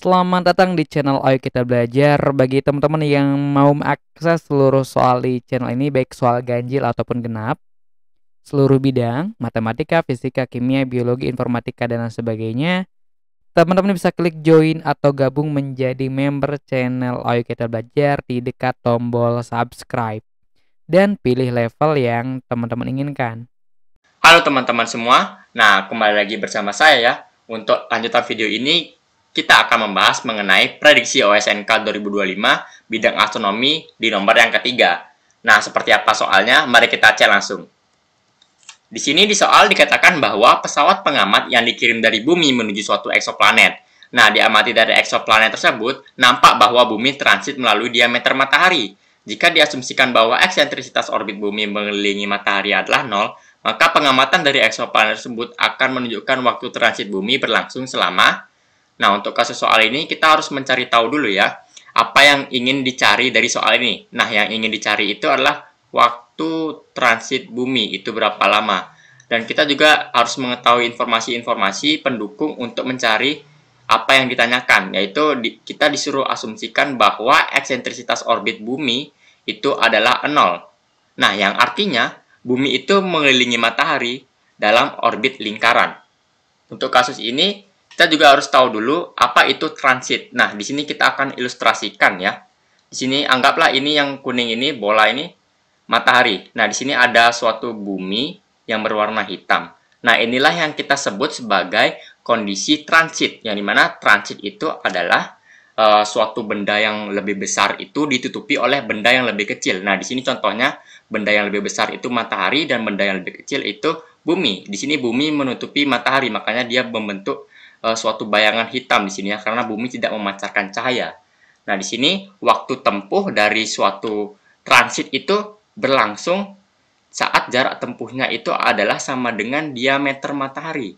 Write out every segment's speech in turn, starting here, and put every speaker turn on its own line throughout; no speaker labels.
Selamat datang di channel Ayo Kita Belajar Bagi teman-teman yang mau mengakses seluruh soal di channel ini Baik soal ganjil ataupun genap Seluruh bidang, matematika, fisika, kimia, biologi, informatika, dan lain sebagainya Teman-teman bisa klik join atau gabung menjadi member channel Ayo Kita Belajar Di dekat tombol subscribe Dan pilih level yang teman-teman inginkan Halo teman-teman semua Nah kembali lagi bersama saya ya Untuk lanjutan video ini kita akan membahas mengenai prediksi OSNK 2025 bidang astronomi di nomor yang ketiga. Nah, seperti apa soalnya? Mari kita cek langsung. Di sini di soal dikatakan bahwa pesawat pengamat yang dikirim dari bumi menuju suatu eksoplanet. Nah, diamati dari eksoplanet tersebut, nampak bahwa bumi transit melalui diameter matahari. Jika diasumsikan bahwa eksentrisitas orbit bumi mengelilingi matahari adalah nol, maka pengamatan dari eksoplanet tersebut akan menunjukkan waktu transit bumi berlangsung selama Nah, untuk kasus soal ini kita harus mencari tahu dulu ya, apa yang ingin dicari dari soal ini. Nah, yang ingin dicari itu adalah waktu transit bumi, itu berapa lama. Dan kita juga harus mengetahui informasi-informasi pendukung untuk mencari apa yang ditanyakan, yaitu di, kita disuruh asumsikan bahwa eksentrisitas orbit bumi itu adalah nol. Nah, yang artinya bumi itu mengelilingi matahari dalam orbit lingkaran. Untuk kasus ini, kita juga harus tahu dulu apa itu transit. Nah, di sini kita akan ilustrasikan ya. Di sini anggaplah ini yang kuning ini, bola ini matahari. Nah, di sini ada suatu bumi yang berwarna hitam. Nah, inilah yang kita sebut sebagai kondisi transit, yang dimana transit itu adalah e, suatu benda yang lebih besar itu ditutupi oleh benda yang lebih kecil. Nah, di sini contohnya benda yang lebih besar itu matahari dan benda yang lebih kecil itu bumi. Di sini bumi menutupi matahari, makanya dia membentuk uh, suatu bayangan hitam di sini ya karena bumi tidak memancarkan cahaya. Nah, di sini waktu tempuh dari suatu transit itu berlangsung saat jarak tempuhnya itu adalah sama dengan diameter matahari.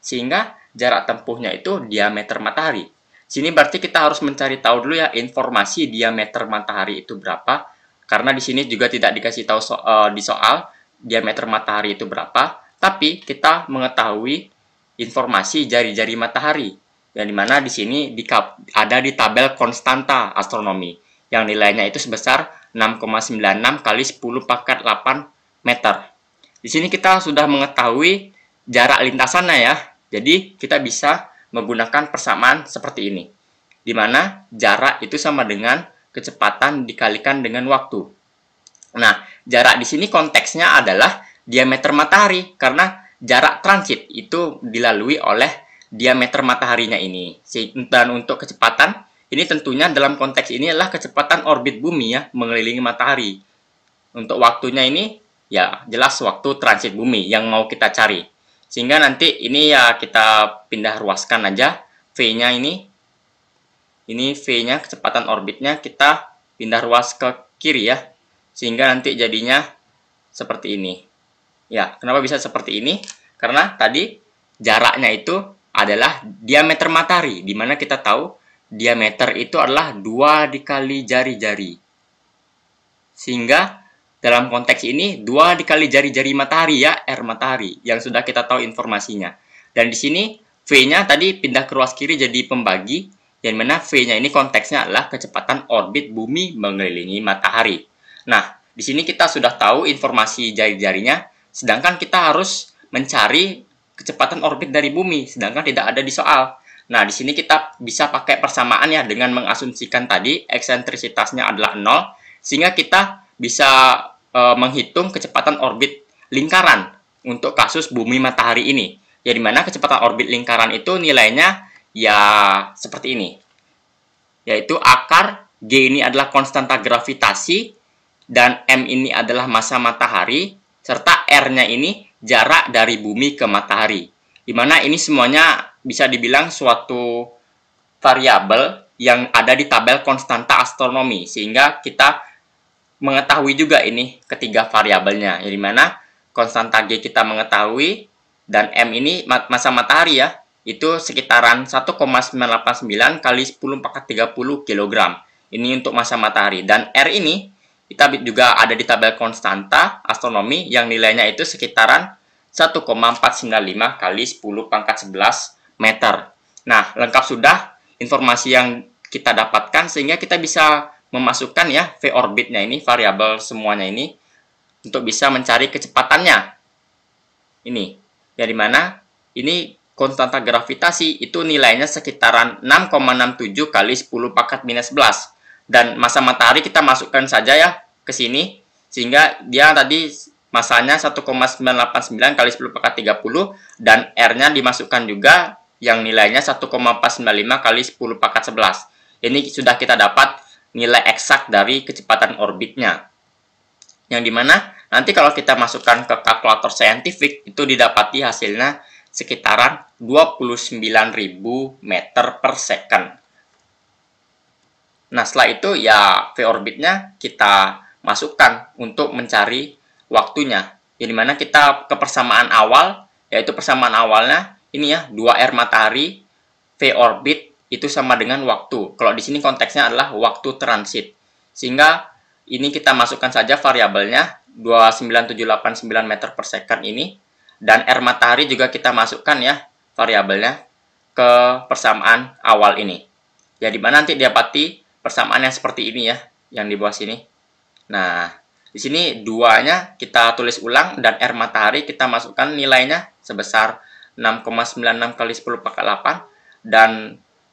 Sehingga jarak tempuhnya itu diameter matahari. Sini berarti kita harus mencari tahu dulu ya informasi diameter matahari itu berapa karena di sini juga tidak dikasih tahu so, uh, di soal diameter matahari itu berapa, tapi kita mengetahui informasi jari-jari matahari yang dimana di sini di, ada di tabel konstanta astronomi yang nilainya itu sebesar 6,96 kali 10 pangkat 8 meter. Di sini kita sudah mengetahui jarak lintasannya ya. Jadi kita bisa menggunakan persamaan seperti ini. Di mana jarak itu sama dengan kecepatan dikalikan dengan waktu. Nah, jarak di sini konteksnya adalah diameter matahari karena jarak transit itu dilalui oleh diameter mataharinya ini. Dan untuk kecepatan, ini tentunya dalam konteks ini adalah kecepatan orbit bumi ya, mengelilingi matahari. Untuk waktunya ini, ya jelas waktu transit bumi yang mau kita cari. Sehingga nanti ini ya kita pindah ruaskan aja V-nya ini. Ini V-nya kecepatan orbitnya kita pindah ruas ke kiri ya. Sehingga nanti jadinya seperti ini. Ya, kenapa bisa seperti ini? Karena tadi jaraknya itu adalah diameter matahari, di mana kita tahu diameter itu adalah dua dikali jari-jari. Sehingga dalam konteks ini dua dikali jari-jari matahari ya, R matahari, yang sudah kita tahu informasinya. Dan di sini V-nya tadi pindah ke ruas kiri jadi pembagi, yang mana V-nya ini konteksnya adalah kecepatan orbit bumi mengelilingi matahari. Nah, di sini kita sudah tahu informasi jari-jarinya, Sedangkan kita harus mencari kecepatan orbit dari bumi, sedangkan tidak ada di soal. Nah, di sini kita bisa pakai persamaan ya dengan mengasumsikan tadi eksentrisitasnya adalah 0, sehingga kita bisa e, menghitung kecepatan orbit lingkaran untuk kasus bumi matahari ini. Ya, dimana kecepatan orbit lingkaran itu nilainya ya seperti ini. Yaitu akar G ini adalah konstanta gravitasi dan M ini adalah massa matahari serta R-nya ini jarak dari bumi ke matahari. Di mana ini semuanya bisa dibilang suatu variabel yang ada di tabel konstanta astronomi sehingga kita mengetahui juga ini ketiga variabelnya. Di mana konstanta G kita mengetahui dan M ini masa matahari ya itu sekitaran 1,989 kali 10 pangkat 30 kg. Ini untuk masa matahari dan R ini kita juga ada di tabel konstanta astronomi yang nilainya itu sekitaran 1,495 kali 10 pangkat 11 meter. Nah, lengkap sudah informasi yang kita dapatkan sehingga kita bisa memasukkan ya V orbitnya ini, variabel semuanya ini untuk bisa mencari kecepatannya. Ini, dari mana? Ini konstanta gravitasi itu nilainya sekitaran 6,67 kali 10 pangkat minus 11 dan masa matahari kita masukkan saja ya ke sini sehingga dia tadi masanya 1,989 kali 10 pangkat 30 dan R-nya dimasukkan juga yang nilainya 1,495 kali 10 pangkat 11. Ini sudah kita dapat nilai eksak dari kecepatan orbitnya. Yang dimana nanti kalau kita masukkan ke kalkulator scientific itu didapati hasilnya sekitaran 29.000 meter per second. Nah, setelah itu ya V orbitnya kita masukkan untuk mencari waktunya. Yang mana kita ke persamaan awal, yaitu persamaan awalnya, ini ya, 2R matahari, V orbit, itu sama dengan waktu. Kalau di sini konteksnya adalah waktu transit. Sehingga ini kita masukkan saja variabelnya 29789 meter per second ini. Dan R matahari juga kita masukkan ya variabelnya ke persamaan awal ini. Ya, mana nanti dia pati Persamaan yang seperti ini ya, yang di bawah sini. Nah, di sini duanya kita tulis ulang dan R matahari kita masukkan nilainya sebesar 6,96 kali 10 pangkat 8 dan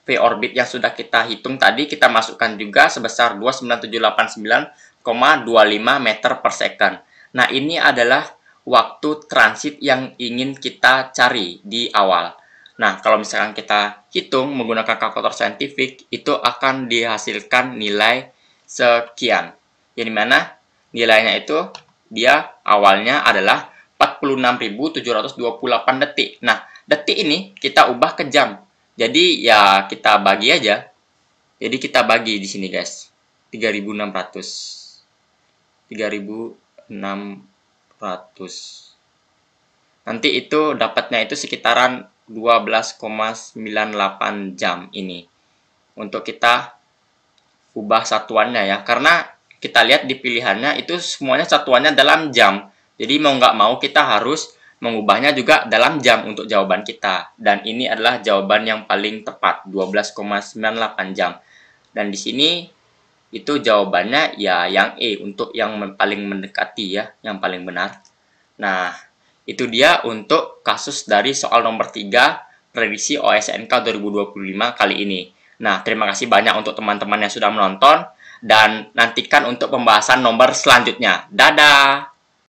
V orbit yang sudah kita hitung tadi kita masukkan juga sebesar 29789,25 meter per second. Nah, ini adalah waktu transit yang ingin kita cari di awal. Nah, kalau misalkan kita hitung menggunakan kalkulator saintifik, itu akan dihasilkan nilai sekian. Yang dimana nilainya itu dia awalnya adalah 46.728 detik. Nah, detik ini kita ubah ke jam. Jadi ya kita bagi aja. Jadi kita bagi di sini guys. 3600. 3600. Nanti itu dapatnya itu sekitaran 12,98 jam ini untuk kita ubah satuannya ya karena kita lihat di pilihannya itu semuanya satuannya dalam jam jadi mau nggak mau kita harus mengubahnya juga dalam jam untuk jawaban kita dan ini adalah jawaban yang paling tepat 12,98 jam dan di sini itu jawabannya ya yang E untuk yang paling mendekati ya yang paling benar nah itu dia untuk kasus dari soal nomor 3 revisi OSNK 2025 kali ini. Nah, terima kasih banyak untuk teman-teman yang sudah menonton dan nantikan untuk pembahasan nomor selanjutnya. Dadah!